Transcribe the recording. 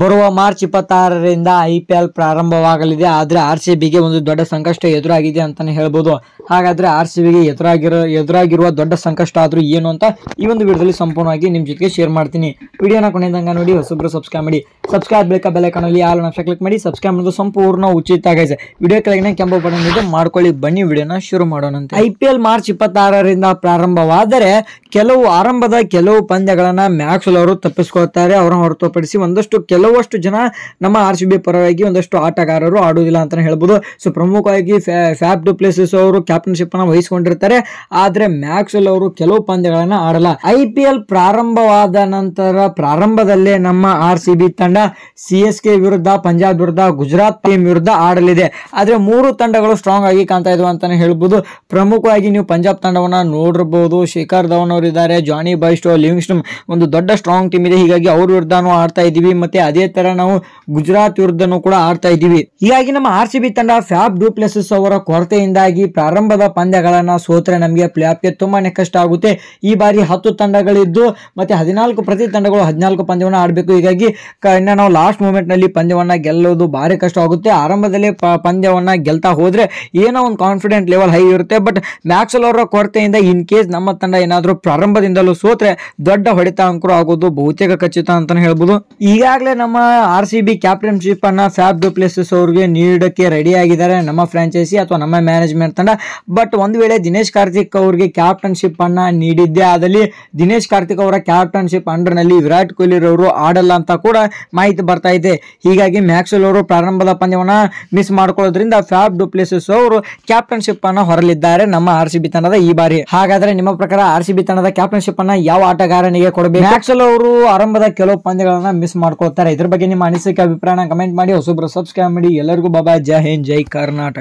ಬರುವ ಮಾರ್ಚ್ ಇಪ್ಪತ್ತಾರರಿಂದ I P L ಪ್ರಾರಂಭವಾಗಲಿದೆ ಆದರೆ ಆರ್ ಸಿ ಬಿಗೆ ಒಂದು ದೊಡ್ಡ ಸಂಕಷ್ಟ ಎದುರಾಗಿದೆ ಅಂತಲೇ ಹೇಳ್ಬೋದು ಹಾಗಾದರೆ ಆರ್ ಸಿ ಬಿಗೆ ಎದುರಾಗಿರೋ ಎದುರಾಗಿರುವ ದೊಡ್ಡ ಸಂಕಷ್ಟ ಆದರೂ ಏನು ಅಂತ ಈ ಒಂದು ವಿಡಿಯೋದಲ್ಲಿ ಸಂಪೂರ್ಣವಾಗಿ ನಿಮ್ಮ ಜೊತೆಗೆ ಶೇರ್ ಮಾಡ್ತೀನಿ ವಿಡಿಯೋನ ಕೊನೆಯಿಂದಂಗೆ ನೋಡಿ ಹೊಸೊಬ್ಬರು ಸಬ್ಸ್ಕ್ರೈಬ್ ಮಾಡಿ ಸಬ್ಸ್ಕ್ರೈಬ್ ಬೇಕಾ ಅಲ್ಲಿ ಆಲ್ ನಕ್ಷ ಕ್ಲಿಕ್ ಮಾಡಿ ಸಬ್ಸ್ಕ್ರೈಬ್ ಮಾಡೋದು ಸಂಪೂರ್ಣ ಉಚಿತ ಆಗೈತೆ ವಿಡಿಯೋ ಕೆಳಗಿನ ಕೆಂಪು ಬಟನ್ ಇದೆ ಮಾಡ್ಕೊಳ್ಳಿ ಬನ್ನಿ ವಿಡಿಯೋನ ಶುರು ಮಾಡೋಣಂತೆ ಐ ಪಿ ಎಲ್ ಮಾರ್ಚ್ ಇಪ್ಪತ್ತಾರರಿಂದ ಪ್ರಾರಂಭವಾದರೆ ಕೆಲವು ಆರಂಭದ ಕೆಲವು ಪಂದ್ಯಗಳನ್ನು ಮ್ಯಾಕ್ಸ್ವೆಲ್ ಅವರು ತಪ್ಪಿಸ್ಕೊಳ್ತಾರೆ ಅವರನ್ನು ಹೊರತುಪಡಿಸಿ ಒಂದಷ್ಟು ಕೆಲವಷ್ಟು ಜನ ನಮ್ಮ ಆರ್ ಸಿ ಬಿ ಪರವಾಗಿ ಒಂದಷ್ಟು ಆಟಗಾರರು ಆಡುವುದಿಲ್ಲ ಅಂತಲೇ ಹೇಳ್ಬೋದು ಸೊ ಪ್ರಮುಖವಾಗಿ ಫ್ಯಾಬ್ ಡು ಪ್ಲೇಸಸ್ ಅವರು ಕ್ಯಾಪ್ಟನ್ಶಿಪ್ ಅನ್ನು ವಹಿಸಿಕೊಂಡಿರ್ತಾರೆ ಆದರೆ ಮ್ಯಾಕ್ಸ್ವೆಲ್ ಅವರು ಕೆಲವು ಪಂದ್ಯಗಳನ್ನು ಆಡಲ್ಲ ಐ ಪಿ ಎಲ್ ಪ್ರಾರಂಭವಾದ ನಂತರ ಪ್ರಾರಂಭದಲ್ಲೇ ನಮ್ಮ ಆರ್ ಸಿ ಬಿ ತಂಡ ತಂಡ ಸಿಎಸ್ಕೆ ವಿರುದ್ಧ ಪಂಜಾಬ್ ವಿರುದ್ಧ ಗುಜರಾತ್ ಟೀಮ್ ವಿರುದ್ಧ ಆಡಲಿದೆ ಆದರೆ ಮೂರು ತಂಡಗಳು ಸ್ಟ್ರಾಂಗ್ ಆಗಿ ಕಾಣ್ತಾ ಇದ್ವು ಅಂತಲೇ ಹೇಳ್ಬೋದು ಪ್ರಮುಖವಾಗಿ ನೀವು ಪಂಜಾಬ್ ತಂಡವನ್ನು ನೋಡಿರ್ಬೋದು ಶಿಖರ್ ಧವನ್ ಅವರು ಇದ್ದಾರೆ ಜಾನಿ ಬೈಸ್ಟೋ ಲಿವಿಂಗ್ಸ್ಟನ್ ಒಂದು ದೊಡ್ಡ ಸ್ಟ್ರಾಂಗ್ ಟೀಮ್ ಇದೆ ಹೀಗಾಗಿ ಅವ್ರ ವಿರುದ್ಧನೂ ಆಡ್ತಾ ಇದ್ದೀವಿ ಮತ್ತೆ ಅದೇ ತರ ನಾವು ಗುಜರಾತ್ ವಿರುದ್ಧನೂ ಕೂಡ ಆಡ್ತಾ ಇದ್ದೀವಿ ಹೀಗಾಗಿ ನಮ್ಮ ಆರ್ ಸಿ ಬಿ ತಂಡ ಫ್ಯಾಬ್ ಡೂಪ್ಲೆಸಸ್ ಅವರ ಕೊರತೆಯಿಂದಾಗಿ ಪ್ರಾರಂಭದ ಪಂದ್ಯಗಳನ್ನ ಸೋತ್ರೆ ನಮಗೆ ಪ್ಲೇ ಗೆ ತುಂಬಾನೇ ಕಷ್ಟ ಆಗುತ್ತೆ ಈ ಬಾರಿ ಹತ್ತು ತಂಡಗಳಿದ್ದು ಮತ್ತೆ ಹದಿನಾಲ್ಕು ಪ್ರತಿ ತಂಡಗಳು ಹದಿನಾಲ್ಕು ಪಂದ್ಯವನ್ನು ಆಡಬೇಕು ಹೀಗಾಗಿ ನಾವು ಲಾಸ್ಟ್ ನಲ್ಲಿ ಪಂದ್ಯವನ್ನು ಗೆಲ್ಲೋದು ಭಾರಿ ಕಷ್ಟ ಆಗುತ್ತೆ ಆರಂಭದಲ್ಲಿ ಪಂದ್ಯವನ್ನ ಪಂದ್ಯವನ್ನು ಗೆಲ್ತಾ ಹೋದ್ರೆ ಏನೋ ಒಂದು ಕಾನ್ಫಿಡೆಂಟ್ ಲೆವೆಲ್ ಹೈ ಇರುತ್ತೆ ಬಟ್ ಮ್ಯಾಕ್ಸಲ್ ಅವರ ಕೊರತೆಯಿಂದ ಇನ್ ಕೇಸ್ ನಮ್ಮ ತಂಡ ಏನಾದರೂ ಪ್ರಾರಂಭದಿಂದಲೂ ಸೋತ್ರೆ ದೊಡ್ಡ ಹೊಡೆತ ಅಂಕರು ಆಗೋದು ಬಹುತೇಕ ಖಚಿತ ಅಂತ ಹೇಳ್ಬೋದು ಈಗಾಗಲೇ ನಮ್ಮ ಆರ್ ಸಿ ಬಿ ಕ್ಯಾಪ್ಟನ್ಶಿಪ್ ಅನ್ನ ಫ್ಯಾಬ್ ಅವ್ರಿಗೆ ನೀಡೋಕ್ಕೆ ರೆಡಿ ಆಗಿದ್ದಾರೆ ನಮ್ಮ ಫ್ರಾಂಚೈಸಿ ಅಥವಾ ನಮ್ಮ ಮ್ಯಾನೇಜ್ಮೆಂಟ್ ತಂಡ ಬಟ್ ಒಂದು ವೇಳೆ ದಿನೇಶ್ ಕಾರ್ತಿಕ್ ಅವ್ರಿಗೆ ಕ್ಯಾಪ್ಟನ್ಶಿಪ್ ಅನ್ನ ನೀಡಿದ್ದೆ ಆದಲ್ಲಿ ದಿನೇಶ್ ಕಾರ್ತಿಕ್ ಅವರ ಕ್ಯಾಪ್ಟನ್ಶಿಪ್ ಅಂಡರ್ನಲ್ಲಿ ವಿರಾಟ್ ಕೊಹ್ಲಿ ರವರು ಆಡಲ್ಲ ಅಂತ ಕೂಡ ಮಾಹಿತಿ ಬರ್ತಾ ಇದೆ ಹೀಗಾಗಿ ಮ್ಯಾಕ್ಸೆಲ್ ಅವರು ಪ್ರಾರಂಭದ ಪಂದ್ಯವನ್ನು ಮಿಸ್ ಮಾಡ್ಕೊಳ್ಳೋದ್ರಿಂದ ಫ್ಯಾಬ್ ಡುಪ್ಲೇಸಸ್ ಅವರು ಕ್ಯಾಪ್ಟನ್ಶಿಪ್ ಅನ್ನು ಹೊರಲಿದ್ದಾರೆ ನಮ್ಮ ಆರ್ ಸಿ ಬಿ ತಂಡದ ಈ ಬಾರಿ ಹಾಗಾದ್ರೆ ನಿಮ್ಮ ಪ್ರಕಾರ ಆರ್ ಸಿ ಬಿ ತಂಡದ ಕ್ಯಾಪ್ಟನ್ಶಿಪ್ ಅನ್ನ ಯಾವ ಆಟಗಾರನಿಗೆ ಕೊಡಬೇಕು ಮ್ಯಾಕ್ಸೆಲ್ ಅವರು ಆರಂಭದ ಕೆಲವು ಪಂದ್ಯಗಳನ್ನ ಮಿಸ್ ಮಾಡ್ಕೊಳ್ತಾರೆ ಇದ್ರ ಬಗ್ಗೆ ನಿಮ್ಮ ಅನಿಸಿಕೆ ಅಭಿಪ್ರಾಯನ ಕಮೆಂಟ್ ಮಾಡಿ ಹೊಸೊಬ್ಬರು ಸಬ್ಸ್ಕ್ರೈಬ್ ಮಾಡಿ ಎಲ್ಲರಿಗೂ ಬಾಬಾ ಜೈ ಹಿಂದ್ ಜೈ ಕರ್ನಾಟಕ